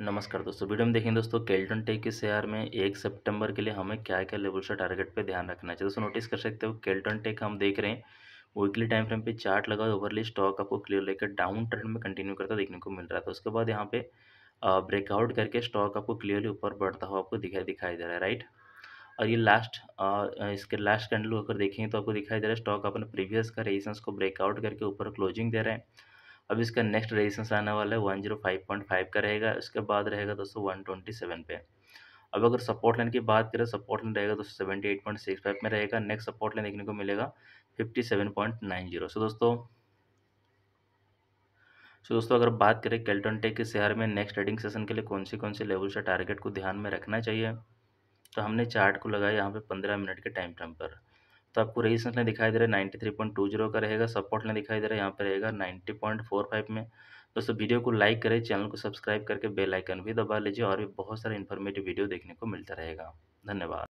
नमस्कार दोस्तों वीडियो में देखें दोस्तों केल्टन टेक के शेयर में एक सितंबर के लिए हमें क्या क्या लेवल से टारगेट पे ध्यान रखना चाहिए दोस्तों नोटिस कर सकते हो केल्टन टेक हम देख रहे हैं वीकली टाइम फ्रेम पे चार्ट लगा हुआ ओवरली स्टॉक आपको क्लियर लेकर डाउन ट्रेंड में कंटिन्यू करता देखने को मिल रहा था तो उसके बाद यहाँ पे ब्रेकआउट करके स्टॉक आपको क्लियरली ऊपर बढ़ता हुआ आपको दिखाई दिखाई दे रहा है राइट और ये लास्ट इसके लास्ट कैंडल अगर देखेंगे तो आपको दिखाई दे रहा है स्टॉक अपने प्रीवियस का रेजिस्टेंस को ब्रेकआउट करके ऊपर क्लोजिंग दे रहे हैं अब इसका नेक्स्ट रेजिस्टेंस आने वाला है one zero five point five का रहेगा उसके बाद रहेगा दोस्तों वन ट्वेंटी सेवन पे अब अगर सपोर्ट लाइन की बात करें सपोर्ट लाइन रहेगा दोस्तों seventy eight point six five में रहेगा नेक्स्ट सपोर्ट लाइन देखने को मिलेगा fifty seven point nine zero so दोस्तों सो दोस्तों अगर बात करें कैल्टन टेक के शेयर में नेक्स्ट ट्रेडिंग सेशन के लिए कौन सी कौन से लेवल से टारगेट को ध्यान में रखना चाहिए तो हमने चार्ट को लगाया यहाँ पे पंद्रह मिनट के टाइम टाइम पर तो आपको रेजिस्टेंस लाइन दिखाई दे रहा है ninety three point two zero का रहेगा सपोर्ट नहीं दिखाई दे रहा है यहाँ पर रहेगा नाइन्टी पॉइंट फोर फाइव में दोस्तों वीडियो को लाइक करें चैनल को सब्सक्राइब करके बेल आइकन भी दबा लीजिए और भी बहुत सारे इन्फॉर्मेटिव वीडियो देखने को मिलता रहेगा धन्यवाद